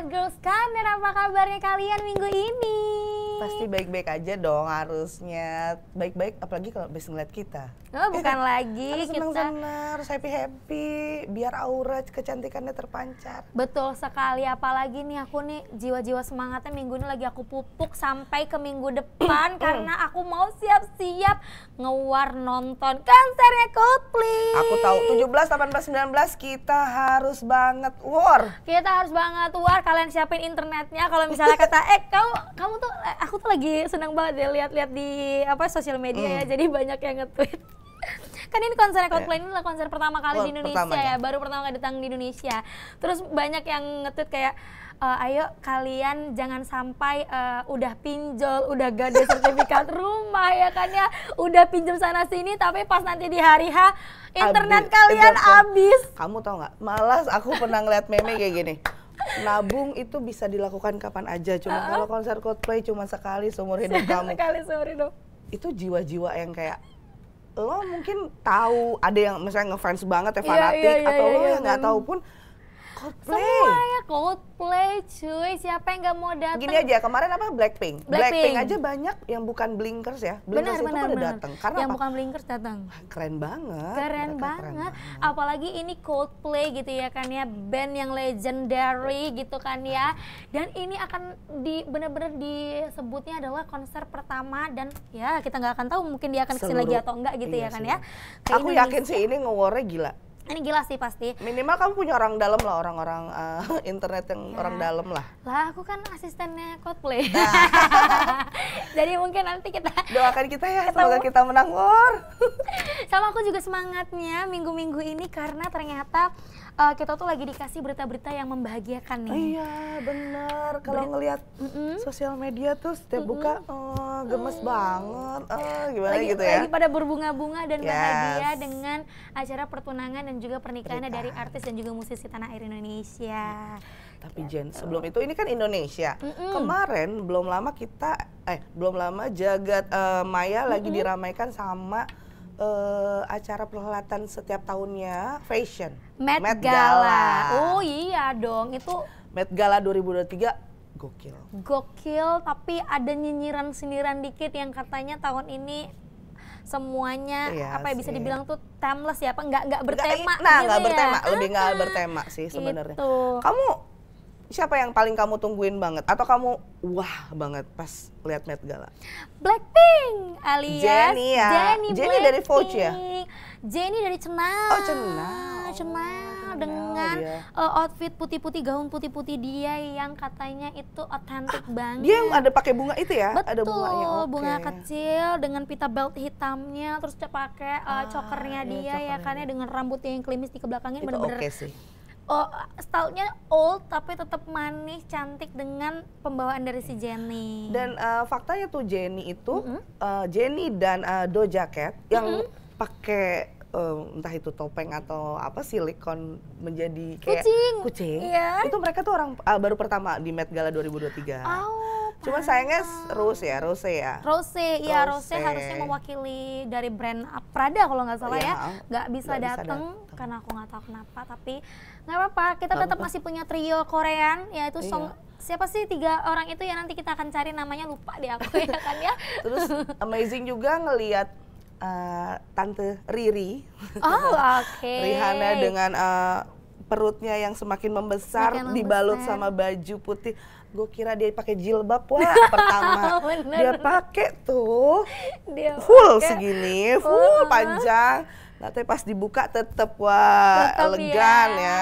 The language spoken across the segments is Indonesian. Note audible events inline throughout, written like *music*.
Sobat Girls Kamera, apa kabarnya kalian minggu ini? Pasti baik-baik aja dong harusnya. Baik-baik apalagi kalau bisa ngeliat kita. Oh, bukan *laughs* lagi harus seneng -senang, harus happy happy biar aura kecantikannya terpancar. Betul sekali apalagi nih aku nih jiwa-jiwa semangatnya minggu ini lagi aku pupuk sampai ke minggu *coughs* depan mm. karena aku mau siap-siap ngewar nonton konsernya Coldplay. Aku tahu 17 18 19 kita harus banget war. Kita harus banget war kalian siapin internetnya kalau misalnya kata *laughs* eh kamu kamu tuh aku tuh lagi senang banget ya lihat-lihat di apa sosial media ya mm. jadi banyak yang nge-tweet kan ini konser iya. Coldplay yeah. ini adalah konser pertama kali oh, di Indonesia pertamanya. ya, baru pertama kali datang di Indonesia. Terus banyak yang ngetut kayak e, ayo kalian jangan sampai uh, udah pinjol, udah gade sertifikat *laughs* rumah ya kan ya, udah pinjol sana sini tapi pas nanti di hari H internet abis, kalian habis. Kamu tau nggak? Malas aku pernah ngeliat meme kayak gini nabung itu bisa dilakukan kapan aja cuma uh -huh. kalau konser Coldplay cuma sekali seumur hidup *laughs* kamu sekali seumur hidup itu jiwa-jiwa yang kayak lo mungkin tahu ada yang misalnya ngefans banget ya iya, iya, fanatik yeah, yeah, yeah, atau yeah, lo iya, yang nggak yeah. tahu pun Coldplay. Semuanya Coldplay, cuy. Siapa yang gak mau datang? Gini aja, kemarin apa Blackpink. Blackpink. Blackpink aja banyak yang bukan Blinkers ya. Blinkers benar, itu benar, pada datang. Karena yang apa? bukan Blinkers datang. Keren banget. Keren banget. keren Apalagi ini Coldplay gitu ya kan ya, band yang legendary gitu kan ya. Dan ini akan di benar-benar disebutnya adalah konser pertama dan ya kita nggak akan tahu mungkin dia akan kesini lagi atau enggak gitu iya, ya kan sih. ya. Ke Aku Indonesia. yakin sih ini ngewarnya gila. Ini gila sih pasti. Minimal kamu punya orang dalam lah, orang-orang uh, internet yang ya. orang dalam lah. Lah, aku kan asistennya Coldplay. Nah. *laughs* Jadi mungkin nanti kita doakan kita ya ketemu. semoga kita menang war. *laughs* Sama aku juga semangatnya minggu-minggu ini karena ternyata uh, kita tuh lagi dikasih berita-berita yang membahagiakan nih. Iya, bener. Kalau ngelihat mm -mm. sosial media tuh setiap mm -mm. buka oh, gemes mm. banget. Oh, gimana lagi, gitu ya. Lagi pada berbunga-bunga dan yes. bahagia dengan acara pertunangan dan juga pernikahannya Pernikahan. dari artis dan juga musisi tanah air Indonesia. Tapi gitu. Jen, sebelum itu ini kan Indonesia. Mm -mm. Kemarin belum lama kita eh belum lama jagat uh, Maya mm -mm. lagi diramaikan sama uh, acara perhelatan setiap tahunnya fashion. Met, Met Gala. Gala. Oh iya dong, itu Met Gala 2023 gokil. Gokil, tapi ada nyinyiran-sindiran dikit yang katanya tahun ini semuanya iya apa ya bisa dibilang tuh timeless ya apa nggak nggak bertema nah, nggak, nah gitu ya? bertema ya. lebih nggak *laughs* bertema sih sebenarnya gitu. kamu siapa yang paling kamu tungguin banget atau kamu wah banget pas lihat Met Gala? Blackpink alias Jennie ya. Jennie, dari Vogue ya. Jennie dari Cenang. Oh Cenau. Cenang dengan oh, outfit putih-putih gaun putih-putih dia yang katanya itu otentik ah, banget. Dia yang ada pakai bunga itu ya? Betul. Ada bunganya. Okay. Bunga kecil dengan pita belt hitamnya terus pakai uh, ah, iya, dia ya kan ya, cokernya. ya karena ya dengan rambutnya yang klimis di kebelakangnya benar-benar okay sih oh, stylenya old tapi tetap manis, cantik dengan pembawaan dari si Jenny. Dan uh, faktanya tuh Jenny itu mm -hmm. uh, Jenny dan uh, do Cat yang mm -hmm. pakai uh, entah itu topeng atau apa silikon menjadi kayak kucing. kucing. Iya. Itu mereka tuh orang uh, baru pertama di Met Gala 2023. Oh. Cuma sayangnya Rose ya, Rose ya. Rose, iya Rose. Rose harusnya mewakili dari brand Prada kalau nggak salah iya. ya. Nggak bisa datang karena aku nggak tahu kenapa tapi nggak apa-apa kita tetap apa. masih punya trio Korean yaitu iya. Song siapa sih tiga orang itu ya nanti kita akan cari namanya lupa deh aku ya kan ya. *laughs* Terus amazing juga ngelihat uh, eh, tante Riri. Oh, oke. Okay. *laughs* Rihanna dengan uh, perutnya yang semakin membesar, membesar. dibalut sama baju putih. Gue kira dia pakai jilbab wah *laughs* pertama. Dia pakai tuh dia full pake. segini, full uh. panjang Nah, tapi pas dibuka tetap wah ya, elegan ya. ya.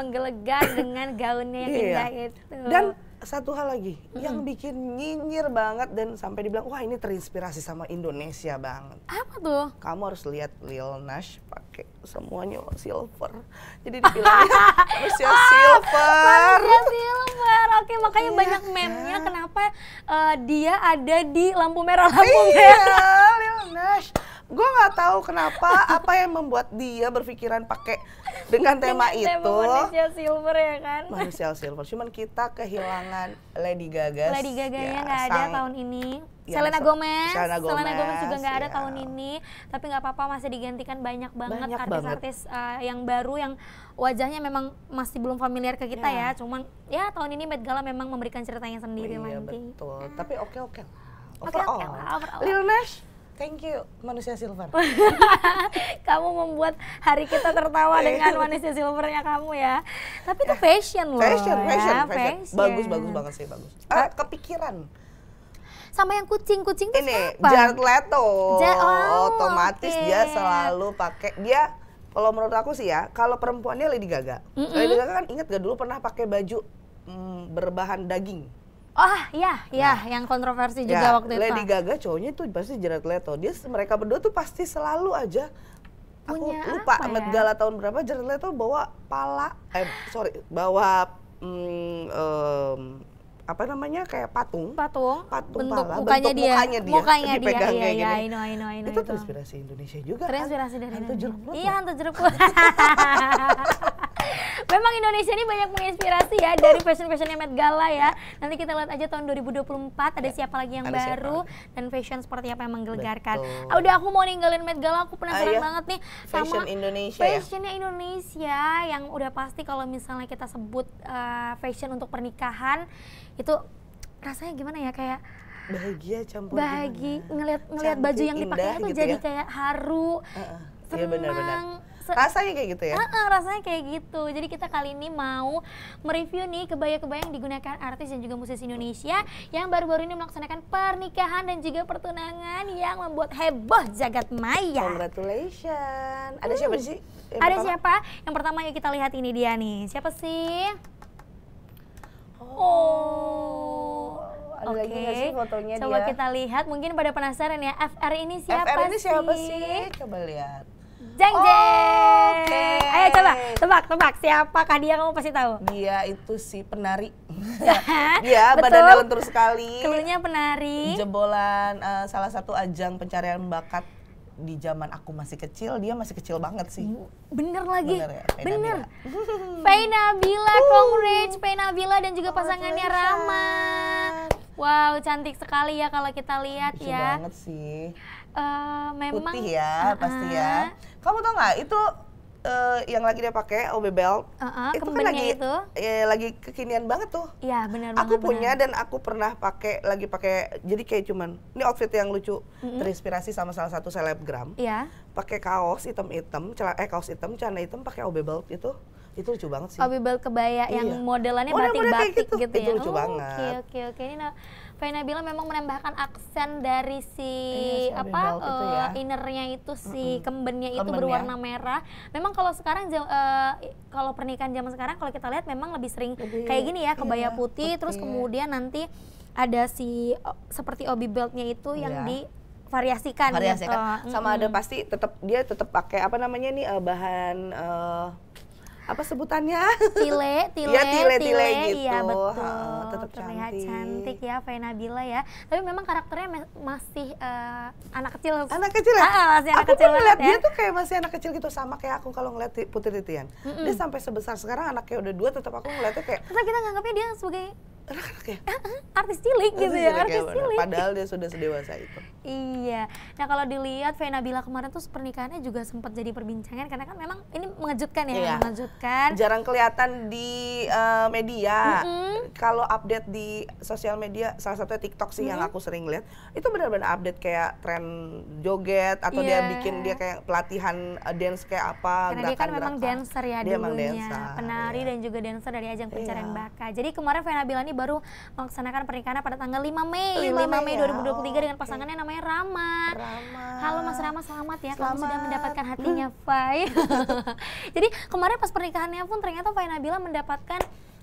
Menggelegar dengan gaunnya yang iya. indah itu. Dan satu hal lagi hmm yang bikin nyinyir banget dan sampai dibilang wah ini terinspirasi sama Indonesia banget. Apa tuh? Kamu harus lihat Lil Nas pakai semuanya silver. Jadi dibilang manusia *laughs* ah, silver. Manusia silver. Oke, makanya iya, banyak meme-nya kan? kenapa uh, dia ada di lampu merah lampu iya, merah. Lil Nas. Gue nggak tahu kenapa apa yang membuat dia berpikiran pakai dengan tema dengan itu tema manusia silver ya kan manusia silver cuman kita kehilangan Lady Gaga Lady Gaga nya ya, nggak ada sang, tahun ini ya, Selena Gomez Selena Gomez, Selena Gomez juga nggak ada ya. tahun ini tapi nggak apa-apa masih digantikan banyak banget artis-artis uh, yang baru yang wajahnya memang masih belum familiar ke kita ya, ya. cuman ya tahun ini Met Gala memang memberikan ceritanya sendiri oh, iya, nanti betul hmm. tapi oke okay, oke okay. Oke oke okay, overall. Lil Nash Thank you manusia silver. *laughs* kamu membuat hari kita tertawa dengan *laughs* manusia silvernya kamu ya. Tapi itu fashion loh. Fashion, ya, fashion, ya, fashion. fashion. Bagus, bagus banget sih, bagus. Ah, kepikiran sama yang kucing kucing tuh ini siapa? Jared Leto ja oh, otomatis okay. dia selalu pakai dia kalau menurut aku sih ya kalau perempuannya Lady Gaga mm -hmm. Lady Gaga kan inget gak dulu pernah pakai baju mm, berbahan daging Oh ah, iya, iya nah, yang kontroversi ya, juga ya, waktu itu. Lady Gaga cowoknya itu pasti Jared Leto. Dia mereka berdua tuh pasti selalu aja Punya aku lupa ya? Met Gala tahun berapa Jared Leto bawa pala eh sorry, bawa mm, um, apa namanya kayak patung patung patung bentuk pala, mukanya bentuk dia mukanya dia mukanya dia iya iya I know, I know, I know, itu, itu terinspirasi Indonesia juga terinspirasi kan? dari hantu jeruk iya hantu jeruk *laughs* Memang Indonesia ini banyak menginspirasi ya dari fashion-fashionnya Met Gala ya. Nanti kita lihat aja tahun 2024 ada ya, siapa lagi yang ada baru siapa? dan fashion seperti apa yang menggelegarkan. Ah, udah aku mau ninggalin Met Gala, aku penasaran Ayah. Iya. banget nih fashion sama Indonesia ya? fashionnya Indonesia yang udah pasti kalau misalnya kita sebut uh, fashion untuk pernikahan itu rasanya gimana ya kayak bahagia campur bahagia ngelihat ngelihat baju yang dipakai itu gitu jadi ya? kayak haru uh -uh. ya, bener -bener rasanya kayak gitu ya? Uh -uh, rasanya kayak gitu. Jadi kita kali ini mau mereview nih kebaya-kebaya yang digunakan artis dan juga musisi Indonesia yang baru-baru ini melaksanakan pernikahan dan juga pertunangan yang membuat heboh jagat maya. Congratulations. Ada hmm. siapa sih? Yang Ada siapa? Yang pertama yuk kita lihat ini dia nih. Siapa sih? Oh. Oke. okay. Coba dia? kita lihat, mungkin pada penasaran ya, FR ini siapa FR ini sih? siapa sih? Coba lihat. Jeng jeng. Oke. Okay. Ayo coba tebak tebak siapakah dia kamu pasti tahu. Dia itu si penari. *laughs* Iya, badannya lentur sekali. Keluarnya penari. Jebolan uh, salah satu ajang pencarian bakat di zaman aku masih kecil, dia masih kecil banget sih. Bener lagi. Bener. Ya? Bener. *laughs* Fainabila, uh. congrats dan juga pasangannya Rama. Wow, cantik sekali ya kalau kita lihat Lucu ya. banget sih uh, memang putih ya uh -uh. pasti ya. Kamu tau nggak itu uh, yang lagi dia pakai OB belt uh -uh, itu kan lagi itu. Ya, lagi kekinian banget tuh. Iya benar. Aku bener. punya dan aku pernah pakai lagi pakai jadi kayak cuman ini outfit yang lucu mm -hmm. terinspirasi sama salah satu selebgram. Iya. Pakai kaos hitam-hitam, eh kaos hitam, celana hitam pakai OB belt itu itu lucu banget sih. OB belt kebaya yang iya. modelannya batik-batik Model -model batik gitu. gitu itu ya. Itu lucu oh, banget. Oke okay, oke okay, oke ini. Nah, Vena bilang memang menambahkan aksen dari si eh, apa itu ya. Eh, innernya itu si mm -hmm. kembennya itu Kemben berwarna merah. Memang kalau sekarang uh, kalau pernikahan zaman sekarang kalau kita lihat memang lebih sering Jadi, kayak gini ya kebaya iya, putih, putih terus kemudian nanti ada si seperti obi beltnya itu yang yeah. di variasikan gitu. Kan. sama mm -hmm. ada pasti tetap dia tetap pakai apa namanya nih eh, bahan uh, apa sebutannya? Tile, tile, ya, tile, tile, tile iya, gitu. Iya betul. Ha, tetap terlihat cantik. cantik ya Vena Bila ya. Tapi memang karakternya masih uh, anak kecil. Anak kecil ya? Ah, masih anak aku kecil. Aku ngeliat ya. dia tuh kayak masih anak kecil gitu sama kayak aku kalau ngeliat Putri Titian. Mm -mm. Dia sampai sebesar sekarang anaknya udah dua tetap aku ngeliatnya kayak. Karena kita nganggapnya dia sebagai anak-anak ya? artis cilik artis gitu ya, cilik artis ya, cilik. Padahal dia sudah sedewasa itu. iya. Nah kalau dilihat Vena Bila kemarin tuh pernikahannya juga sempat jadi perbincangan karena kan memang ini mengejutkan ya, iya. mengejutkan. Jarang kelihatan di uh, media. Mm -hmm. Kalau update di sosial media, salah satunya TikTok sih mm -hmm. yang aku sering lihat, itu benar-benar update kayak tren joget atau yeah. dia iya. bikin dia kayak pelatihan eh, dance kayak apa. Karena gerakan, dia kan memang dancer ya dia dulunya, dancer, penari iya. dan juga dancer dari ajang pencarian iya. bakat. Jadi kemarin Vena Bila ini baru melaksanakan pernikahan pada tanggal 5 Mei 5, 5 Mei ya? 2023 oh, dengan pasangannya okay. namanya Rama. Rama. Halo Mas Rama, selamat ya selamat. kamu sudah mendapatkan hatinya hmm. *laughs* Fai. *laughs* Jadi kemarin pas pernikahannya pun ternyata Fai Nabila mendapatkan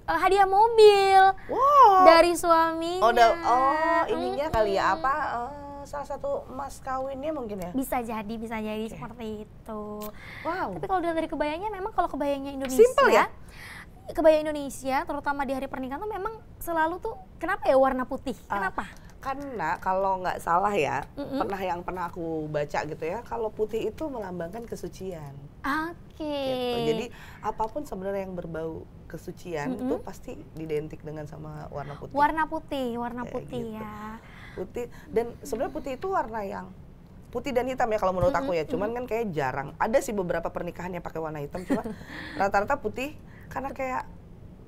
uh, hadiah mobil wow. dari suaminya. Oh, oh ininya hmm. kali ya apa? Uh salah satu mas kawinnya mungkin ya? Bisa jadi, bisa jadi okay. seperti itu. Wow. Tapi kalau dari kebayangnya memang kalau kebayangnya Indonesia. Simple ya? kebaya Indonesia terutama di hari pernikahan tuh memang selalu tuh kenapa ya warna putih? Ah, kenapa? Uh, karena kalau nggak salah ya, mm -hmm. pernah yang pernah aku baca gitu ya, kalau putih itu melambangkan kesucian. Oke. Okay. Gitu. Jadi apapun sebenarnya yang berbau kesucian mm -hmm. itu pasti identik dengan sama warna putih. Warna putih, warna putih putih gitu. ya. Putih dan sebenarnya putih itu warna yang putih dan hitam ya kalau menurut aku ya. Cuman kan kayak jarang. Ada sih beberapa pernikahan yang pakai warna hitam, cuma *laughs* rata-rata putih karena kayak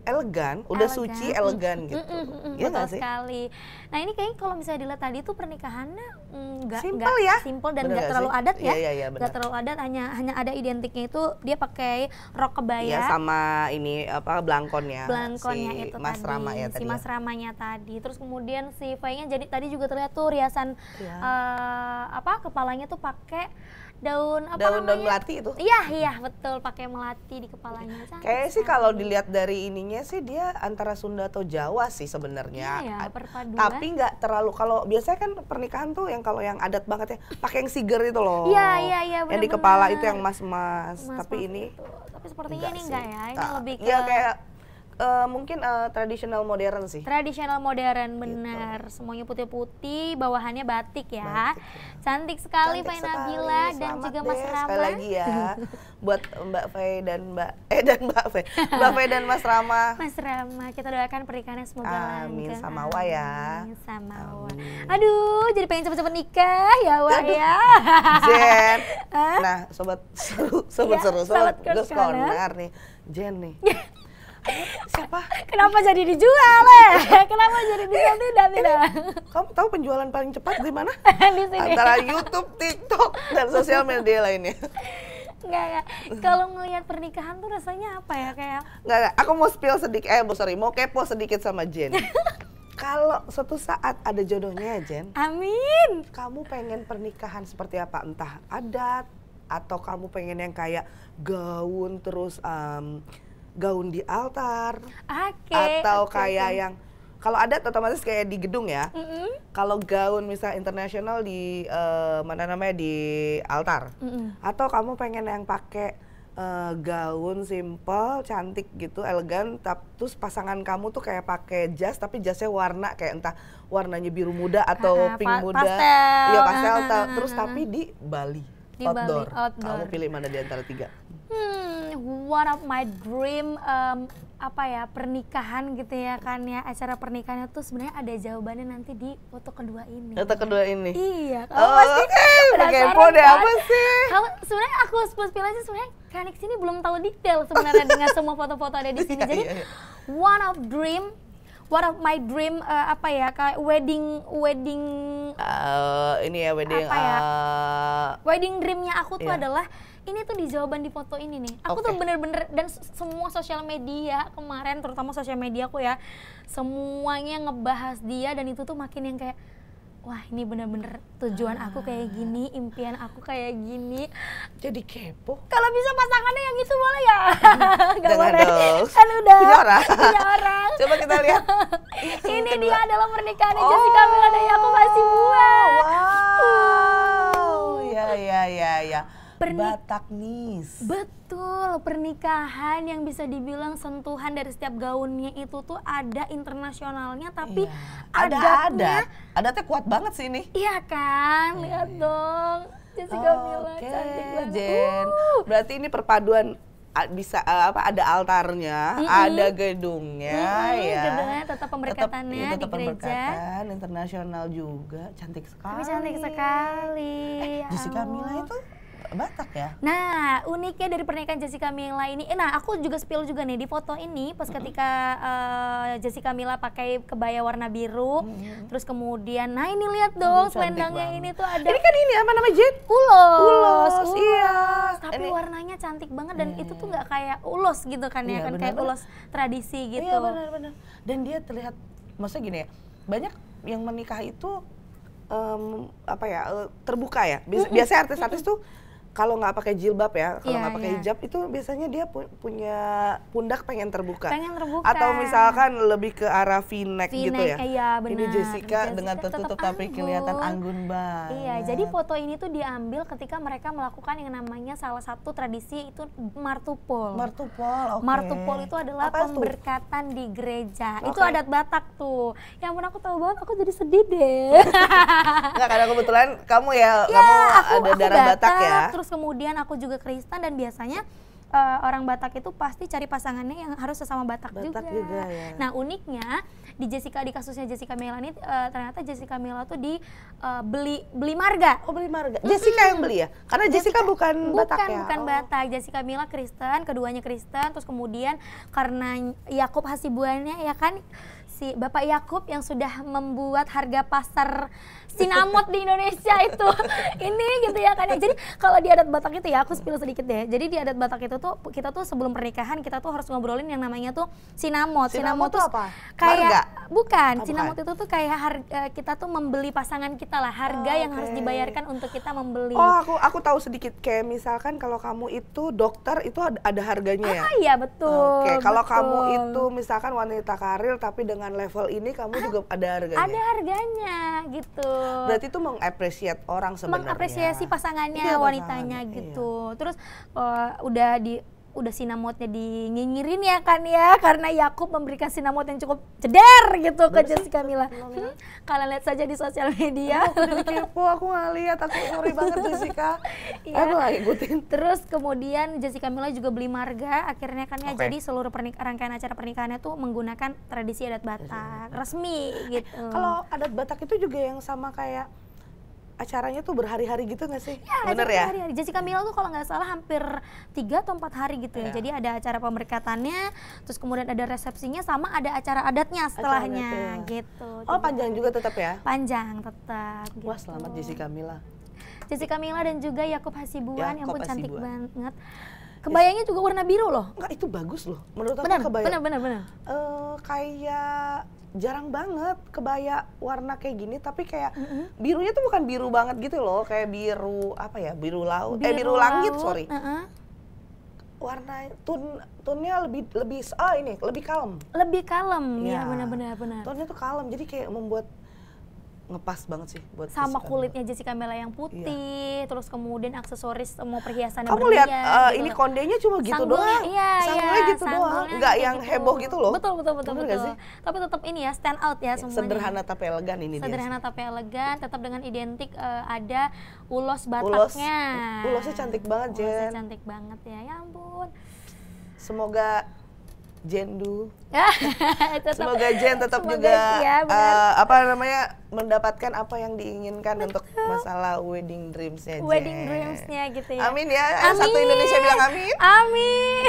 elegan, udah elegan. suci, elegan gitu. Mm, mm, betul sekali. Nah ini kayaknya kalau misalnya dilihat tadi tuh pernikahannya mm, nggak simpel ya, simpel dan nggak terlalu sih? adat ya, iya, iya, iya nggak terlalu adat. Hanya hanya ada identiknya itu dia pakai rok kebaya. Ya sama ini apa belangkonnya. Belangkonnya si itu Mas tadi. Rama ya tadi. Si ya. Mas Ramanya tadi. Terus kemudian si Fainya jadi tadi juga terlihat tuh riasan ya. uh, apa kepalanya tuh pakai daun apa daun, Daun melati itu? Iya, iya, betul pakai melati di kepalanya. Iya. Kayaknya sih kalau dilihat dari ininya sih dia antara Sunda atau Jawa sih sebenarnya. Iya, ya, perpaduan. Tapi nggak terlalu kalau biasanya kan pernikahan tuh yang kalau yang adat banget ya, pakai yang siger itu loh. Iya, iya, iya, Yang di kepala itu yang mas-mas, tapi ini gitu. tapi sepertinya enggak ini enggak ya, ini nah, lebih iya, ke ya, kayak uh, mungkin uh, tradisional modern sih. Tradisional modern benar. Gitu. Semuanya putih-putih, bawahannya batik ya. Batik, ya. Cantik sekali Cantik Fai dan juga deh. Mas Rama. Sekali lagi ya *laughs* buat Mbak Fei dan Mbak eh dan Mbak Fei Mbak Fei dan Mas Rama. Mas Rama, kita doakan pernikahannya semoga Amin langgeng. sama Wa ya. Amin sama Wa. Aduh, jadi pengen cepet-cepet nikah ya Wa ya. Jen. *laughs* Nah, sobat seru, sobat ya, seru, sobat, sobat Gus Corner nih. Jen nih. Siapa? Kenapa jadi dijual ya? *laughs* Kenapa jadi dijual tidak tidak? Kamu tahu penjualan paling cepat di mana? *laughs* di sini. Antara YouTube, TikTok, dan sosial media lainnya. Enggak, ya. Kalau ngelihat pernikahan tuh rasanya apa ya kayak? Enggak, Aku mau spill sedikit, eh sorry, mau kepo sedikit sama Jen. *laughs* Kalau suatu saat ada jodohnya ya, Jen. Amin. Kamu pengen pernikahan seperti apa? Entah adat atau kamu pengen yang kayak gaun terus um, gaun di altar okay, atau okay, kayak yang kalau ada otomatis kayak di gedung ya. Mm -hmm. Kalau gaun misal internasional di uh, mana namanya di altar. Mm -hmm. Atau kamu pengen yang pakai uh, gaun simple, cantik gitu, elegan, tapi terus pasangan kamu tuh kayak pakai jas tapi jasnya warna kayak entah warnanya biru muda atau ha, ah, ah, pink pa muda. Pastel. Iya, pastel. ha. Ah, terus tapi di Bali di outdoor. Bali outdoor. Kamu pilih mana di antara tiga? hmm, one of my dream um, apa ya pernikahan gitu ya kan ya acara pernikahannya tuh sebenarnya ada jawabannya nanti di foto kedua ini foto kedua ini iya Oh, oh, oke. okay. penasaran kan? apa sih Kalau sebenarnya aku sepuluh pilih aja sebenarnya kanik sini belum tahu detail sebenarnya *laughs* dengan semua foto-foto ada di sini iya, jadi iya. one of dream one of my dream uh, apa ya kayak wedding wedding uh, ini ya wedding apa ya uh, wedding dreamnya aku tuh yeah. adalah ini tuh di jawaban di foto ini nih aku okay. tuh bener-bener dan semua sosial media kemarin terutama sosial media aku ya semuanya ngebahas dia dan itu tuh makin yang kayak wah ini bener-bener tujuan aku kayak ah. gini, impian aku kayak gini. Jadi kepo. Kalau bisa pasangannya yang itu boleh ya? *laughs* Gak boleh. Kan udah. Punya orang. orang. *laughs* Coba kita lihat. *laughs* ini Kedua. dia adalah pernikahan oh. Jessica Mila dan aku masih buat. Wow. wow. Ya, ya, ya, ya. Batak Bataknis. Betul, pernikahan yang bisa dibilang sentuhan dari setiap gaunnya itu tuh ada internasionalnya tapi iya. ada adatnya, ada. Adatnya kuat banget sih ini. Iya kan? Lihat iya. dong. Jessica oh, Mila okay. cantik banget. Jen. Uh. Berarti ini perpaduan bisa apa ada altarnya, mm -hmm. ada gedungnya mm -hmm. ya. Gedungnya tetap pemberkatannya iya, tetap, di gereja. Pemberkatan, internasional juga, cantik sekali. Tapi cantik sekali. Eh, Jessica ya Mila itu Batak ya. Nah, uniknya dari pernikahan Jessica Mila ini, eh, nah aku juga spill juga nih di foto ini pas ketika uh, Jessica Mila pakai kebaya warna biru, mm -hmm. terus kemudian, nah ini lihat dong, selendangnya ini tuh ada. Ini kan ini apa nama jet? Ulos. Ulos, ulos iya. Tapi ini. warnanya cantik banget dan itu tuh nggak kayak ulos gitu kan ya, iya, kan bener, kayak bener. ulos tradisi iya, gitu. Iya benar-benar. Dan dia terlihat, maksudnya gini ya, banyak yang menikah itu um, apa ya eh, terbuka ya biasanya artis-artis tuh kalau nggak pakai jilbab ya, kalau iya, nggak yeah, pakai yeah. hijab itu biasanya dia pu punya pundak pengen terbuka. Pengen terbuka. Atau misalkan lebih ke arah V-neck, gitu ya. Iya, benar. Ini Jessica, Jessica dengan tertutup tapi anggun. kelihatan anggun banget. Iya, jadi foto ini tuh diambil ketika mereka melakukan yang namanya salah satu tradisi itu martupol. Martupol, oke. Okay. Martupol itu adalah Apa pemberkatan itu? di gereja. Okay. Itu adat Batak tuh. Yang pun aku tahu banget, aku jadi sedih deh. Enggak, karena kebetulan kamu ya, *laughs* ya kamu aku, ada aku darah Batak, Batak ya. Terus terus kemudian aku juga Kristen dan biasanya uh, orang Batak itu pasti cari pasangannya yang harus sesama Batak, Batak juga. juga ya. Nah uniknya di Jessica di kasusnya Jessica Mela ini uh, ternyata Jessica Mela tuh di uh, beli beli marga. Oh beli marga. Jessica yang beli ya? Karena Jessica, Jessica bukan, bukan Batak ya. Bukan oh. Batak. Jessica Mela Kristen, keduanya Kristen. Terus kemudian karena Yakub Hasibuannya ya kan si Bapak Yakub yang sudah membuat harga pasar sinamot di Indonesia itu *laughs* ini gitu ya kan jadi kalau di adat Batak itu ya aku spill sedikit deh jadi di adat Batak itu tuh kita tuh sebelum pernikahan kita tuh harus ngobrolin yang namanya tuh sinamot sinamot, itu apa kayak harga? bukan oh, sinamot itu tuh kayak harga eh, kita tuh membeli pasangan kita lah harga oh, yang harus dibayarkan untuk kita membeli oh aku aku tahu sedikit kayak misalkan kalau kamu itu dokter itu ada harganya ah, ya iya betul oke okay. kalau kamu itu misalkan wanita karir tapi dengan dengan level ini kamu juga ah, ada harganya. Ada harganya gitu. Berarti itu mengapresiasi orang sebenarnya. Mengapresiasi pasangannya, iya, wanitanya iya. gitu. Terus uh, udah di udah sinamotnya dinyinyirin ya kan ya karena Yakub memberikan sinamot yang cukup ceder gitu Bersi, ke Jessica Mila. Hmm, kalian lihat saja di sosial media. Aku kepo, aku nggak lihat, aku sorry banget Jessica. *laughs* Iya. Aku lagi ikutin. Terus kemudian Jessica Mila juga beli marga, akhirnya kan ya okay. jadi seluruh pernik rangkaian acara pernikahannya tuh menggunakan tradisi adat Batak iya resmi gitu. Kalau adat Batak itu juga yang sama kayak acaranya tuh berhari-hari gitu gak sih? Ya, Bener ya? Berhari-hari. Jessica Mila tuh kalau nggak salah hampir tiga atau empat hari gitu ya. ya. Jadi ada acara pemberkatannya, terus kemudian ada resepsinya, sama ada acara adatnya setelahnya acara gitu. Oh Jadi, panjang juga tetap ya? Panjang tetap. Gitu. Wah selamat Jessica Mila. Jessica Mila dan juga Yakub Hasibuan, ya, yang pun cantik banget. Kebayangnya juga warna biru loh. Enggak, itu bagus loh. Menurut aku kebayang. Benar, benar, benar. Uh, kayak jarang banget kebaya warna kayak gini tapi kayak mm -hmm. birunya tuh bukan biru banget gitu loh kayak biru apa ya biru laut biru eh biru langit sorry uh -huh. warna tun tunnya lebih lebih oh ini lebih kalem lebih kalem ya, ya benar-benar benar tunnya tuh kalem jadi kayak membuat ngepas banget sih buat sama Jessica kulitnya Mela. Jessica Mela yang putih iya. terus kemudian aksesoris semua eh, perhiasan kamu lihat uh, gitu ini loh. kondenya cuma gitu sanggulnya, doang iya, iya sanggulnya iya, gitu sanggulnya doang nggak yang gitu. heboh gitu loh betul betul betul, betul. Sih? tapi tetap ini ya stand out ya, ya semuanya sederhana tapi elegan ini sederhana dia. tapi elegan tetap dengan identik uh, ada ulos bataknya ulos, ulosnya cantik banget Jen ulosnya cantik banget ya ya ampun semoga Jendu. *laughs* Semoga Jen tetap Semoga, juga ya, uh, apa namanya mendapatkan apa yang diinginkan Betul. untuk masalah wedding dreamsnya. Jen. Wedding dreamsnya gitu ya. Amin ya. Eh, amin. Satu Indonesia bilang amin. Amin.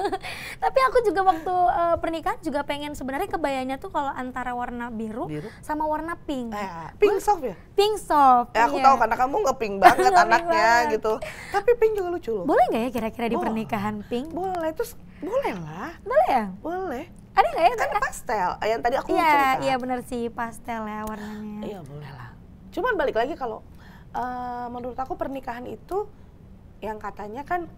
*laughs* Tapi aku juga waktu uh, pernikahan juga pengen sebenarnya kebayanya tuh kalau antara warna biru, biru? sama warna pink. Eh, pink soft ya. Pink soft. Eh, aku iya. tahu karena kamu nggak *laughs* banget anaknya gitu. Tapi pink juga lucu loh. Boleh nggak ya kira-kira di pernikahan pink? Boleh. Terus boleh lah. Boleh ya? Boleh. Ada nggak ya? Kan ada pastel, ah, yang tadi aku ya, cerita. Iya bener sih, pastel ya warnanya. Ah, iya boleh lah. Cuman balik lagi kalau uh, menurut aku pernikahan itu yang katanya kan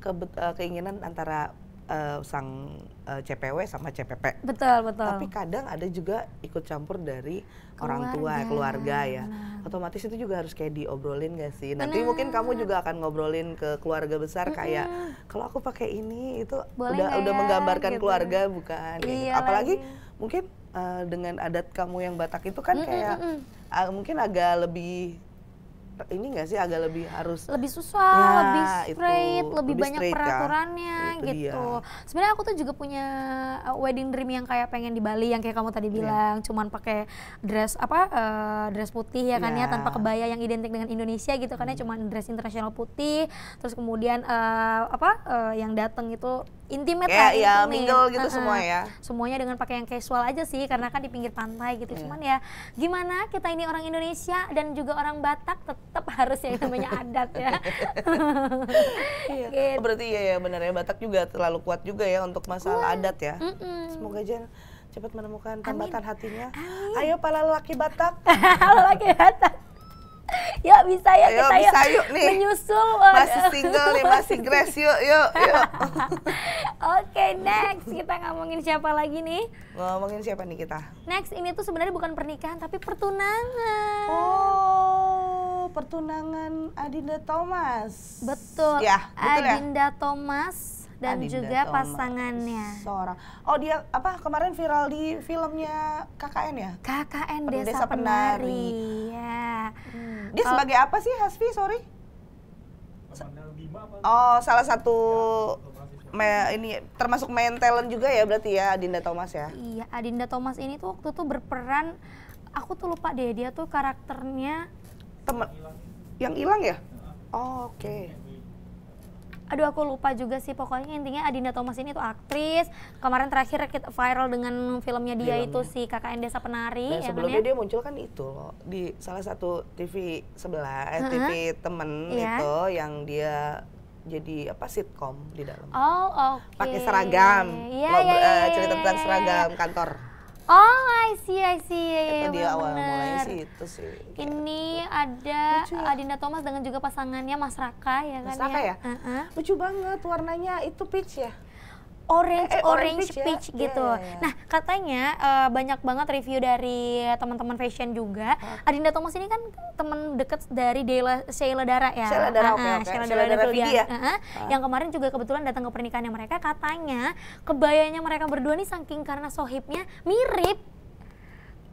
ke, uh, eh, keinginan antara uh, sang uh, eh, CPW sama CPP. Betul, betul. Tapi kadang ada juga ikut campur dari keluarga. orang tua, keluarga ya. Benar. Otomatis itu juga harus kayak diobrolin gak sih? Benar. Nanti mungkin kamu juga akan ngobrolin ke keluarga besar mm -hmm. kayak kalau aku pakai ini itu Boleh udah udah ya? menggambarkan gitu. keluarga bukan? Gitu. Iya, gitu. Apalagi lagi. mungkin uh, dengan adat kamu yang Batak itu kan mm kayak uh, mungkin agak lebih ini nggak sih agak lebih harus lebih susah, ya, lebih straight, itu, lebih, lebih banyak straight, kan? peraturannya ya, gitu. Sebenarnya aku tuh juga punya uh, wedding dream yang kayak pengen di Bali yang kayak kamu tadi iya. bilang, yeah. cuman pakai dress apa uh, dress putih ya kan yeah. ya iya. tanpa kebaya yang identik dengan Indonesia gitu kan ya, hmm. karena cuman dress internasional putih, terus kemudian uh, apa uh, yang datang itu intimate kayak lah ya, mingle gitu uh semua ya semuanya dengan pakai yang casual aja sih karena kan di pinggir pantai gitu yeah. cuman ya gimana kita ini orang Indonesia dan juga orang Batak tetap harus yang namanya *laughs* adat ya iya. *laughs* gitu. Oh, berarti ya ya benar ya Batak juga terlalu kuat juga ya untuk masalah kuat. adat ya Mm-mm. semoga aja cepat menemukan tambatan hatinya Amin. ayo para lelaki Batak *laughs* lelaki Batak *laughs* yuk bisa ya kita bisa yuk, yuk nih. menyusul masih single nih masih Grace yuk yuk *laughs* yuk oke next kita ngomongin siapa lagi nih ngomongin siapa nih kita next ini tuh sebenarnya bukan pernikahan tapi pertunangan oh pertunangan Adinda Thomas betul ya betul ya. Adinda ya? Thomas dan Adinda juga Thomas pasangannya. Seorang. Oh dia apa kemarin viral di filmnya KKN ya? KKN Desa, Desa Penari. Penari. Ya. Hmm. Dia oh. sebagai apa sih Hasfi? Sorry. Oh salah satu me, ini termasuk main talent juga ya berarti ya Adinda Thomas ya? Iya Adinda Thomas ini tuh waktu tuh berperan aku tuh lupa deh dia tuh karakternya teman yang hilang ya? Oh, Oke. Okay aduh aku lupa juga sih pokoknya intinya Adinda Thomas ini tuh aktris kemarin terakhir kita viral dengan filmnya dia filmnya. itu si KKN Desa Penari nah, ya kan sebelumnya kan ya? dia muncul kan itu di salah satu TV sebelah eh, TV temen yeah. itu yang dia jadi apa sitkom di dalam. Oh, Okay. Pakai seragam. yeah, yeah, uh, cerita iya, tentang iya, seragam iya. kantor. Oh, I see, I see. Iya, iya, itu dia Bener. awal mulai sih itu sih. Gitu. Ini gitu. ada Lucu, ya? Adinda Thomas dengan juga pasangannya Mas Raka ya kan Raka ya? ya? Uh -huh. Lucu banget warnanya itu peach ya? orange eh, orange, ya. peach, ya? gitu. Yeah, yeah, yeah. Nah, katanya uh, banyak banget review dari teman-teman fashion juga. Huh? Adinda Thomas ini kan teman dekat dari Dela Sheila Dara ya. Sheila Dara, uh, okay, okay. Sheila Dara, Dara, Dara ya. Uh, -huh. Yang kemarin juga kebetulan datang ke pernikahannya mereka, katanya kebayanya mereka berdua nih saking karena sohibnya mirip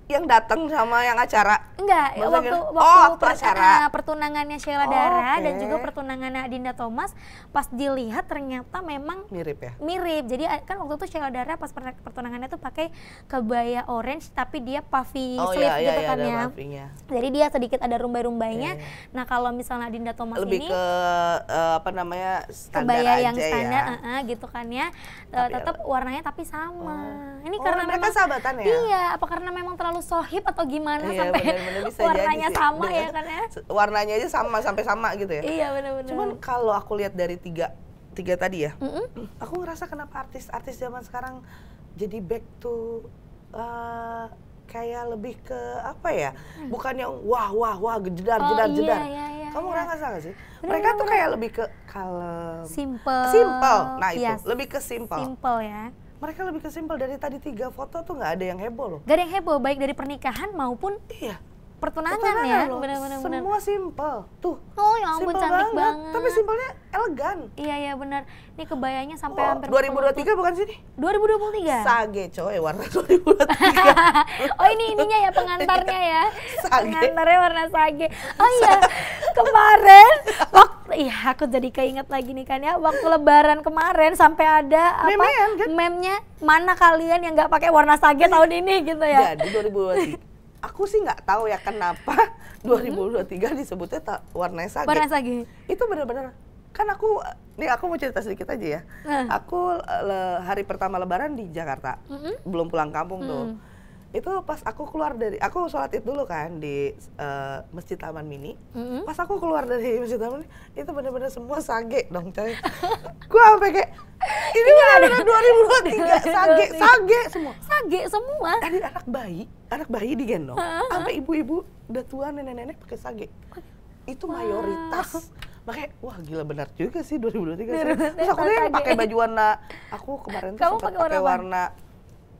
yang datang sama yang acara? Enggak, ya, waktu waktu oh, acara. pertunangannya Sheila oh, Dara okay. dan juga pertunangannya Adinda Thomas pas dilihat ternyata memang mirip ya. Mirip. Jadi kan waktu itu Sheila Dara pas pertunangannya tuh pakai kebaya orange tapi dia puffy oh, sleeve iya, iya, gitu iya, kan ya. Jadi dia sedikit ada rumbai-rumbainya. Iya, iya, iya. Nah, kalau misalnya Adinda Thomas Lebih ini ke uh, apa namanya standar kebaya aja yang ya. standar ya. uh -uh, gitu kan ya. Eh, tetap ya, warnanya tapi sama. Oh. Ini oh, karena mereka memang, sahabatan ya? Iya, apa karena memang terlalu terlalu sohib atau gimana iya, sampai warnanya sama ya kan ya warnanya aja sama sampai sama gitu ya iya benar-benar cuman kalau aku lihat dari tiga tiga tadi ya mm -hmm. aku ngerasa kenapa artis-artis zaman sekarang jadi back to uh, kayak lebih ke apa ya hmm. Bukan bukannya wah wah wah jedar oh, iya, jedar iya, iya, kamu orang iya. ngerasa gak sih bener, mereka bener, tuh kayak lebih ke kalem simple simple nah itu yes. lebih ke simple simple ya mereka lebih ke simpel dari tadi tiga foto tuh nggak ada yang heboh loh. Gak ada yang heboh baik dari pernikahan maupun iya pertunangan, ya benar-benar semua simple tuh oh ya ampun cantik banget. banget tapi simpelnya elegan iya iya benar ini kebayanya sampai oh, hampir 2023 bukan sini 2023 sage coy warna 2023 *laughs* *laughs* oh ini ininya ya pengantarnya iya, ya sage. pengantarnya warna sage oh iya *laughs* kemarin waktu iya aku jadi keinget lagi nih kan ya waktu lebaran kemarin sampai ada apa Memean, kan? memnya mana kalian yang nggak pakai warna sage iya. tahun ini gitu ya jadi 2023 aku sih nggak tahu ya kenapa 2023 *laughs* disebutnya warna sage. Warna sage. Itu benar-benar kan aku nih aku mau cerita sedikit aja ya. Uh. Aku eh, le, hari pertama lebaran di Jakarta. Belum pulang kampung hmm. tuh. Mm. Itu pas aku keluar dari aku sholat id dulu kan di uh, Masjid Taman Mini. Pas aku keluar dari *laughs* Masjid Taman Mini, itu benar-benar semua sage dong, coy. *laughs* gua sampai kayak ini, ini ada 2023 sage, sage semua mage semua. Ada eh, anak bayi, anak bayi digendong. Sampai ibu-ibu udah tua nenek-nenek pakai sage. Itu mayoritas. makanya wah gila benar juga sih 2023 terus aku yang pakai baju warna aku kemarin tuh pakai warna, warna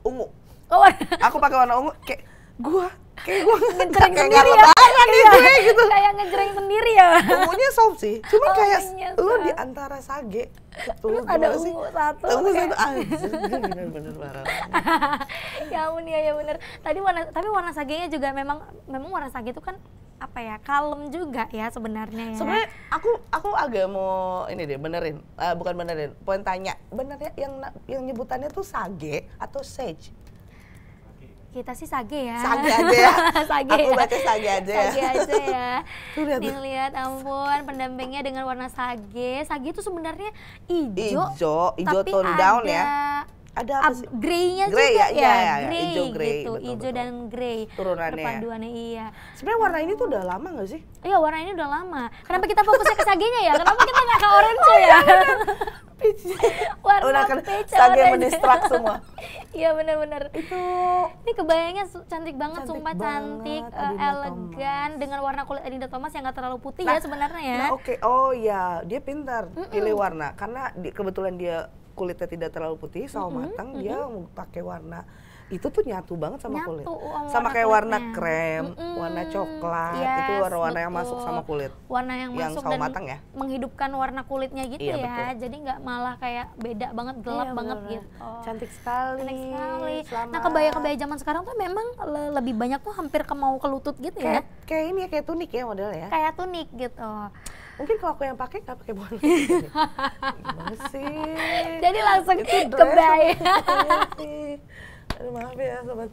ungu oh, aku pakai warna ungu kayak gua kayak gue ngejreng ya. iya. kayak sendiri ya kayak, gue gitu. kayak ngejreng sendiri ya Umumnya soft sih cuma oh, kayak iya, lu iya. di antara sage Tuh, gitu. Terus ada ungu sih? satu ungu satu ah, anjir bener-bener parah *laughs* ya ampun ya ya bener tadi warna tapi warna sage-nya juga memang memang warna sage itu kan apa ya kalem juga ya sebenarnya ya. sebenarnya aku aku agak mau ini deh benerin uh, bukan benerin poin tanya benernya yang yang nyebutannya tuh sage atau sage kita sih sage ya. Sage aja ya. *laughs* sage Aku ya. baca sage aja ya. Sage aja ya. *laughs* Nih lihat ampun pendampingnya dengan warna sage. Sage itu sebenarnya hijau. Hijau, hijau tone down ya ada apa sih? gray nya gray, juga ya, ya, ya, ya gray, hijau grey gitu, betul, hijau betul. dan grey turunannya perpaduannya iya sebenarnya warna ini tuh udah lama gak sih? iya warna ini udah lama kenapa kita fokusnya ke sagenya ya? kenapa kita gak ke *laughs* oh, orange oh, ya? *laughs* warna udah kan peach sage mendistrak semua *laughs* iya benar-benar itu ini kebayangnya cantik banget cantik sumpah banget, cantik uh, elegan Thomas. dengan warna kulit Adinda Thomas yang gak terlalu putih nah, ya sebenarnya ya nah, oke okay. oh ya dia pintar mm -mm. pilih warna karena di, kebetulan dia kulitnya tidak terlalu putih sawo mm -hmm. matang mm -hmm. dia pakai warna itu tuh nyatu banget sama nyatu, kulit sama kayak warna krem mm -hmm. warna coklat yes, itu warna-warna yang masuk sama kulit warna yang, yang masuk sawo dan matang ya menghidupkan warna kulitnya gitu iya, ya betul. jadi nggak malah kayak beda banget gelap iya, banget gitu oh. cantik sekali cantik sekali Selamat. nah kebaya-kebaya zaman sekarang tuh memang lebih banyak tuh hampir ke mau ke lutut gitu ya. kayak, ya kayak ini ya kayak tunik ya modelnya ya? kayak tunik gitu mungkin kalau aku yang pakai nggak pakai bola *laughs* gimana sih jadi langsung kebaya Aduh maaf ya sobat.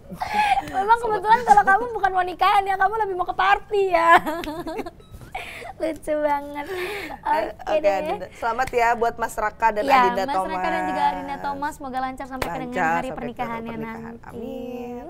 Memang kebetulan kalau kamu bukan mau nikahan ya, kamu lebih mau ke party ya. *laughs* Lucu banget. Eh, oke okay, okay, Selamat ya buat Mas Raka dan ya, Adinda Mas Thomas. Mas Raka dan juga Adinda Thomas, semoga lancar sampai lancar, dengan hari pernikahannya pernikahan. nanti. Amin.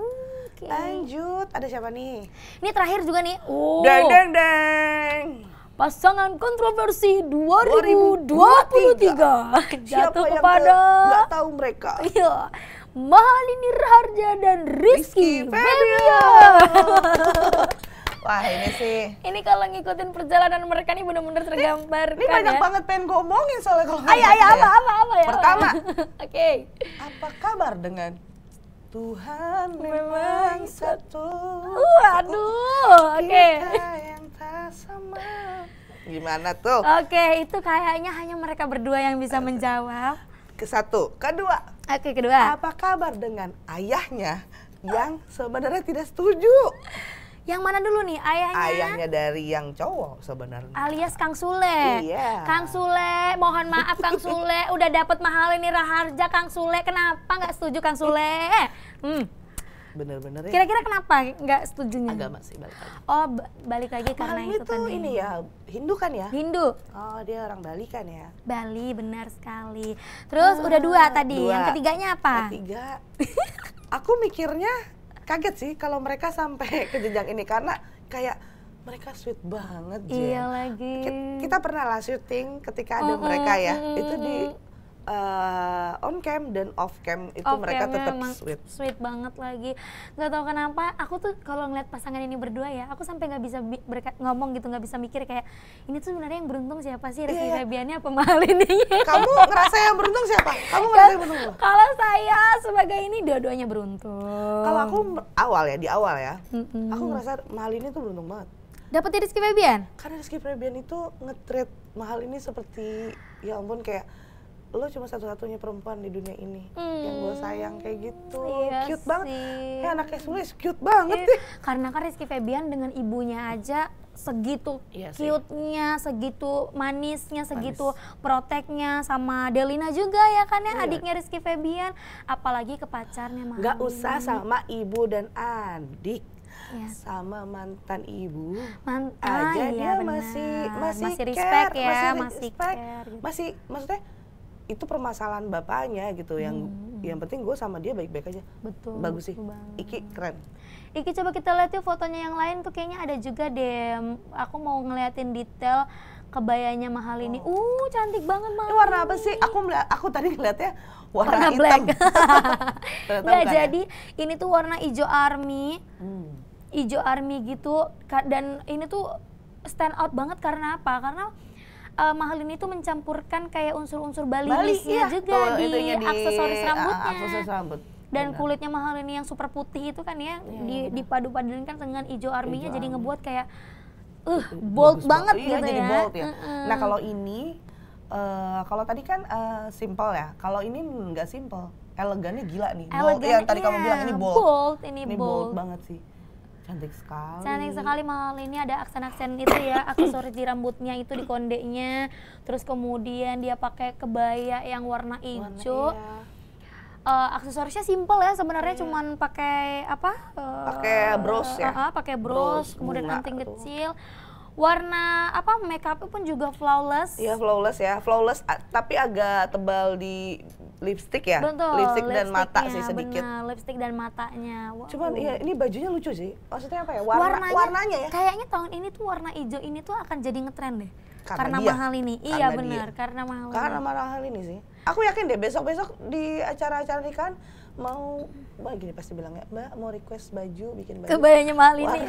Okay. Lanjut, ada siapa nih? Ini terakhir juga nih. Oh. Deng deng deng pasangan kontroversi 2023, 2023. jatuh Siapa kepada gak tahu mereka iya Mahalini Raharja dan Rizky, Rizky *laughs* Wah ini sih. Ini kalau ngikutin perjalanan mereka nih bener-bener tergambar. ini, ini banyak ya. banget pengen ngomongin soalnya kalau Ayo, ayo, apa, apa, apa ya. Pertama. *laughs* Oke. okay. Apa kabar dengan Tuhan memang satu. Waduh, oke. Okay. yang tak sama. Gimana tuh? Oke, okay, itu kayaknya hanya mereka berdua yang bisa menjawab. Ke satu, kedua. Oke, okay, kedua. Apa kabar dengan ayahnya yang sebenarnya tidak setuju? Yang mana dulu nih ayahnya? Ayahnya dari yang cowok sebenarnya. Alias Kang Sule. Iya. Kang Sule, mohon maaf Kang Sule, *laughs* udah dapat mahal ini raharja Kang Sule. Kenapa nggak setuju Kang Sule? Eh, hmm. Bener-bener ya. Kira-kira kenapa nggak setuju Agama sih balik lagi. Oh, balik lagi karena itu, itu tadi. ini ya, Hindu kan ya? Hindu. Oh, dia orang Bali kan ya? Bali, benar sekali. Terus ah, udah dua tadi. Dua. Yang ketiganya apa? Ketiga. Aku mikirnya kaget sih kalau mereka sampai *laughs* ke jenjang ini karena kayak mereka sweet banget Jen. Iya lagi. Kita, kita pernah lah syuting ketika ada mm mereka ya. Itu di uh, on cam dan off cam itu off mereka tetap sweet. Sweet banget lagi. Gak tau kenapa aku tuh kalau ngeliat pasangan ini berdua ya, aku sampai nggak bisa ngomong gitu, nggak bisa mikir kayak ini tuh sebenarnya yang beruntung siapa sih? Rizky iya, yeah. Febiannya apa ini? *laughs* Kamu ngerasa yang beruntung siapa? Kamu ngerasa yang beruntung? Kalau saya sebagai ini dua-duanya beruntung. Kalau aku awal ya, di awal ya, mm -hmm. aku ngerasa ini tuh beruntung banget. Dapat Rizky Febian? Karena Rizky Febian itu ngetreat mahal ini seperti ya ampun kayak lo cuma satu-satunya perempuan di dunia ini hmm. yang gue sayang kayak gitu iya cute sih. banget eh, ya anaknya Sulis cute banget iya, sih. karena kan Rizky Febian dengan ibunya aja segitu iya cute-nya, segitu manisnya, segitu Manis. proteknya sama Delina juga ya kan ya iya. adiknya Rizky Febian apalagi ke pacarnya mah nggak usah sama ibu dan adik ya. sama mantan ibu mantan aja ah, dia bener. masih ya, masih, masih respect ya masih, respect, gitu. masih maksudnya itu permasalahan bapaknya gitu yang hmm, hmm. yang penting gue sama dia baik-baik aja betul bagus sih banget. Iki keren Iki coba kita lihat yuk fotonya yang lain tuh kayaknya ada juga deh aku mau ngeliatin detail kebayanya mahal ini oh. uh cantik banget mahal ini warna apa sih aku melihat aku tadi ngeliatnya warna, warna hitam. black *laughs* nggak ya? jadi ini tuh warna ijo army hmm. hijau army gitu dan ini tuh stand out banget karena apa karena uh, eh, Mahalini itu mencampurkan kayak unsur-unsur Bali, Bali iya, juga tuh, di, di aksesoris eh, rambutnya. Aksesoris rambut. Dan Benar. kulitnya ini yang super putih itu kan ya, ya padu iya, dipadu-padankan dengan hijau arminya jadi ngebuat kayak uh bold Bagus banget iya, gitu jadi ya. bold ya. Mm -hmm. Nah, kalau ini uh, kalau tadi kan uh, simple ya. Kalau ini nggak simple. Elegannya gila nih. Elegan, bold, iya, yang tadi iya, kamu bilang ini bold. Bold, ini, ini bold. bold banget sih. Cantik sekali. Cantik sekali mal ini ada aksen-aksen itu ya, aksesoris di rambutnya itu di kondenya. Terus kemudian dia pakai kebaya yang warna hijau. iya. Uh, aksesorisnya simple ya sebenarnya iya. cuman pakai apa? Uh, pakai bros ya. Uh, uh, pakai bros, kemudian anting kecil. Warna apa makeupnya pun juga flawless. Iya, flawless ya. Flawless tapi agak tebal di lipstick ya Betul, lipstick dan mata sih sedikit bener, lipstick dan matanya wow. cuman iya ini bajunya lucu sih maksudnya apa ya warna warnanya, warnanya ya kayaknya tahun ini tuh warna hijau ini tuh akan jadi ngetrend deh karena, karena dia. mahal ini iya, karena iya benar karena mahal karena mahal ini sih aku yakin deh besok besok di acara-acara nikahan -acara mau mbak gini pasti bilang ya mbak mau request baju bikin baju kebayanya mahal ini *laughs*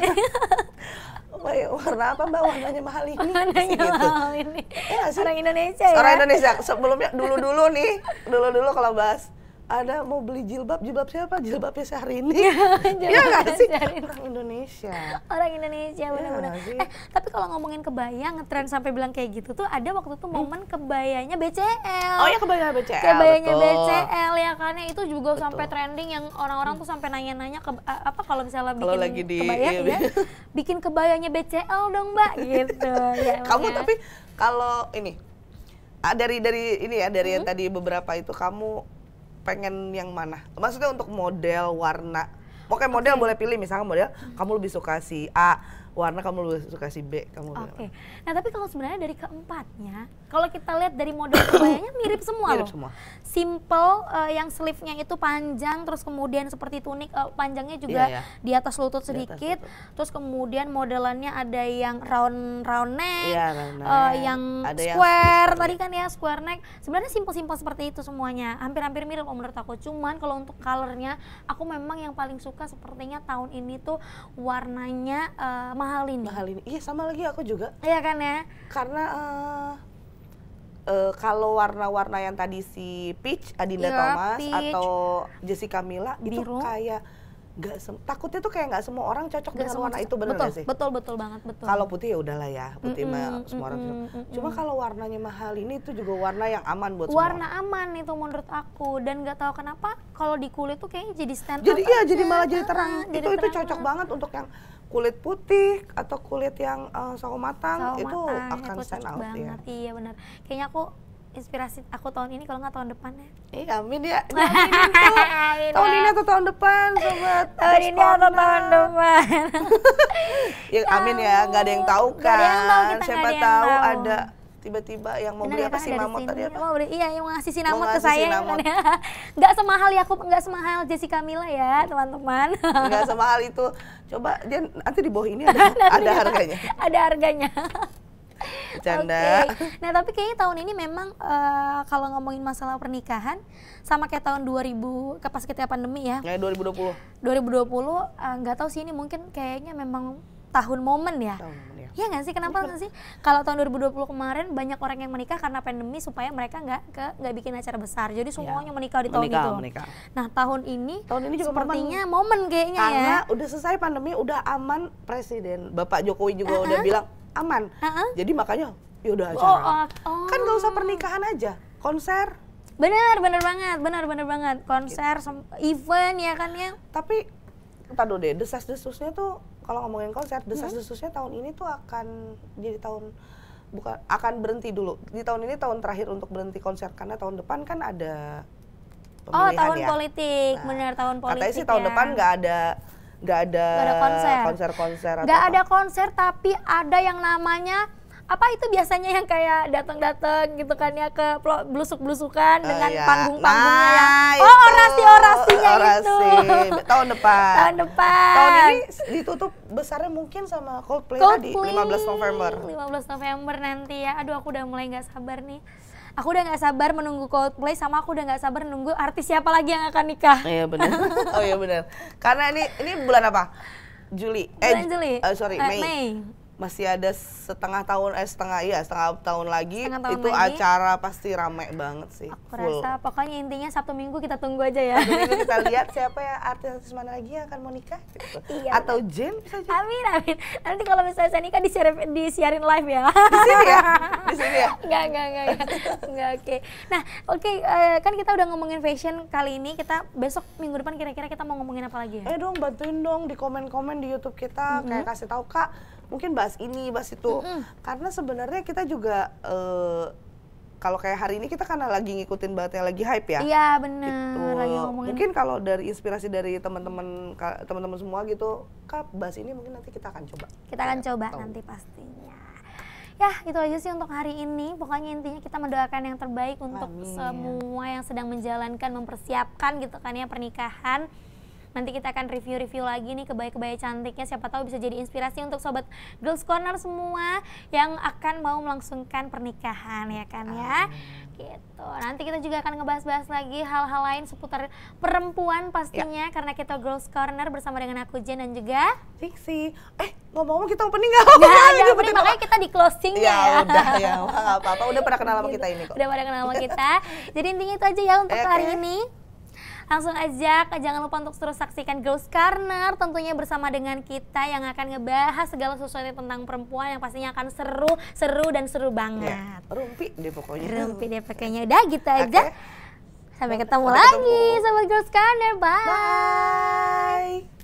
warna apa mbak warnanya mahal ini warnanya gitu. mahal ini eh, orang Indonesia orang ya orang Indonesia sebelumnya dulu dulu nih dulu dulu kalau bahas ada mau beli jilbab, jilbab siapa? Jilbabnya sehari ini? *laughs* Iya, iya nggak sih? Orang Indonesia. Orang Indonesia iya benar-benar. Ya, eh, tapi kalau ngomongin kebaya, ngetren sampai bilang kayak gitu tuh ada waktu tuh hmm? momen kebayanya BCL. Oh iya kebaya BCL. Kebayanya BCL ya kan ya, itu juga betul. sampai trending yang orang-orang tuh sampai nanya-nanya apa kalau misalnya bikin lagi di, kebaya iya, ya. *laughs* bikin kebayanya BCL dong, Mbak gitu. *laughs* Ya, Kamu tapi kalau ini dari dari ini ya dari hmm. yang tadi beberapa itu kamu pengen yang mana? Maksudnya untuk model, warna. oke model okay. boleh pilih misalnya model kamu lebih suka si A, warna kamu lebih suka si B, kamu Oke. Okay. Nah, tapi kalau sebenarnya dari keempatnya kalau kita lihat dari model kebayanya *coughs* mirip semua mirip loh. Semua. Simple uh, yang sleeve-nya itu panjang terus kemudian seperti tunik uh, panjangnya juga yeah, yeah. di atas lutut sedikit. atas lutut. Terus kemudian modelannya ada yang round round neck, yeah, round eh, neck. Uh, yang ada square yang... tadi kan ya square neck. Sebenarnya simple-simple seperti itu semuanya. Hampir-hampir mirip menurut aku. Cuman kalau untuk colornya aku memang yang paling suka sepertinya tahun ini tuh warnanya uh, Mahal ini, Iya sama lagi aku juga. Iya kan ya? Karena uh, uh, kalau warna-warna yang tadi si Peach, Adinda yeah, Thomas Peach. atau Jessica Mila Biru. itu kayak gak takutnya tuh kayak nggak semua orang cocok gak dengan warna itu bener betul, gak sih? Betul betul banget betul. Kalau putih ya udahlah ya putih mm -mm, mah semua orang mm -mm, cocok. Mm -mm. Cuma kalau warnanya mahal ini itu juga warna yang aman buat warna semua. Warna aman itu menurut aku dan nggak tahu kenapa kalau di kulit tuh kayaknya jadi stand jadi, out. Iya, jadi iya malah jadi ah, terang. Ah, itu jadi itu terang. cocok ah. banget untuk yang kulit putih atau kulit yang uh, sawo matang sawo itu matang, akan stand out iya. banget. ya. Iya benar. Kayaknya aku inspirasi aku tahun ini kalau nggak tahun depan ya. Iya, amin ya. *laughs* tahun ya. ini atau tahun depan, sobat. Tahun ini atau tahun depan. *laughs* ya, amin ya, nggak ada yang tahu kan. yang tahu, kan. kita Siapa tahu, tahu ada tiba-tiba yang mau beli ya, apa sinamon tadi apa? Mau beli, iya yang mau ngasih sinamon ke saya. Sinamon. Ya. *laughs* gak semahal ya, aku, gak semahal Jessica Mila ya teman-teman. *laughs* Gak semahal itu. Coba dia nanti di bawah ini ada, *laughs* ada harganya. ada harganya. Canda. Okay. Nah tapi kayaknya tahun ini memang uh, kalau ngomongin masalah pernikahan sama kayak tahun 2000 pas kita pandemi ya. Kayak 2020. 2020 nggak uh, tahu sih ini mungkin kayaknya memang tahun momen ya. Iya nggak sih kenapa nggak sih kalau tahun 2020 kemarin banyak orang yang menikah karena pandemi supaya mereka nggak ke nggak bikin acara besar jadi iya. semuanya ya. menikah di tahun menikah, itu menikah. nah tahun ini tahun ini juga sepertinya momen, momen kayaknya ya. karena ya udah selesai pandemi udah aman presiden bapak jokowi juga uh -huh. udah bilang aman uh -huh. jadi makanya ya udah oh, acara oh, oh, kan nggak usah pernikahan aja konser Bener, bener banget, bener, bener banget. Konser, gitu. event ya kan ya. Tapi, tadu deh, desas-desusnya tuh kalau ngomongin konser mm-hmm. desas-desusnya tahun ini tuh akan jadi tahun bukan akan berhenti dulu di tahun ini tahun terakhir untuk berhenti konser karena tahun depan kan ada oh tahun ya. politik nah, benar tahun politik katanya sih ya. tahun depan nggak ada nggak ada konser-konser nggak ada konser tapi ada yang namanya apa itu biasanya yang kayak datang-datang gitu kan ya ke blusuk-blusukan uh, ah, dengan iya. ya. panggung-panggungnya nah, oh orasi-orasinya orasi. itu *laughs* tahun depan tahun depan tahun ini ditutup besarnya mungkin sama Coldplay, Coldplay tadi 15 November 15 November nanti ya aduh aku udah mulai nggak sabar nih aku udah nggak sabar menunggu Coldplay sama aku udah nggak sabar menunggu artis siapa lagi yang akan nikah. Iya benar. oh iya benar. Karena ini ini bulan apa? Juli. Eh, bulan eh, Juli. Uh, sorry, uh, Mei. Mei masih ada setengah tahun eh setengah iya setengah tahun lagi setengah tahun itu lagi. acara pasti ramai banget sih. Aku full. rasa pokoknya intinya Sabtu Minggu kita tunggu aja ya. Sabtu Minggu kita *laughs* lihat siapa ya artis artis mana lagi yang akan mau nikah gitu. Iya. Atau Jen bisa Amin amin. Nanti kalau misalnya saya nikah disiarin live ya. Di sini ya. Di sini ya. Enggak *laughs* enggak enggak. Enggak oke. Nah, oke okay, uh, eh, kan kita udah ngomongin fashion kali ini kita besok minggu depan kira-kira kita mau ngomongin apa lagi ya? Eh dong bantuin dong di komen-komen di YouTube kita mm -hmm. kayak mm-hmm. kasih tahu Kak mungkin bahas ini bahas itu mm -hmm. karena sebenarnya kita juga uh, kalau kayak hari ini kita karena lagi ngikutin banget yang lagi hype ya. Iya benar. Gitu. Mungkin kalau dari inspirasi dari teman-teman teman-teman semua gitu, kap bahas ini mungkin nanti kita akan coba. Kita akan ya, coba tahu. nanti pastinya. Ya itu aja sih untuk hari ini. Pokoknya intinya kita mendoakan yang terbaik untuk Amin. semua yang sedang menjalankan, mempersiapkan gitu kan ya pernikahan. Nanti kita akan review-review lagi nih kebaya-kebaya cantiknya. Siapa tahu bisa jadi inspirasi untuk sobat Girls Corner semua yang akan mau melangsungkan pernikahan ya kan ya. Amin. Gitu. Nanti kita juga akan ngebahas-bahas lagi hal-hal lain seputar perempuan pastinya ya. karena kita Girls Corner bersama dengan aku Jen dan juga Fiksi. Eh, ngomong-ngomong kita opening enggak? Ya, ya, ya, makanya kita di closing ya. Ya udah ya, nggak apa-apa. Udah pernah kenal sama *laughs* kita ini kok. Udah pernah kenal sama *laughs* kita. Jadi intinya itu aja ya untuk okay. hari ini. Langsung aja, jangan lupa untuk terus saksikan Girls Corner tentunya bersama dengan kita yang akan ngebahas segala sesuatu tentang perempuan yang pastinya akan seru, seru dan seru banget. Ya, rumpi deh pokoknya. Rumpi deh pokoknya. Udah gitu aja. Sampai ketemu Sampai lagi, ketemu. sobat Girls Corner. Bye. Bye.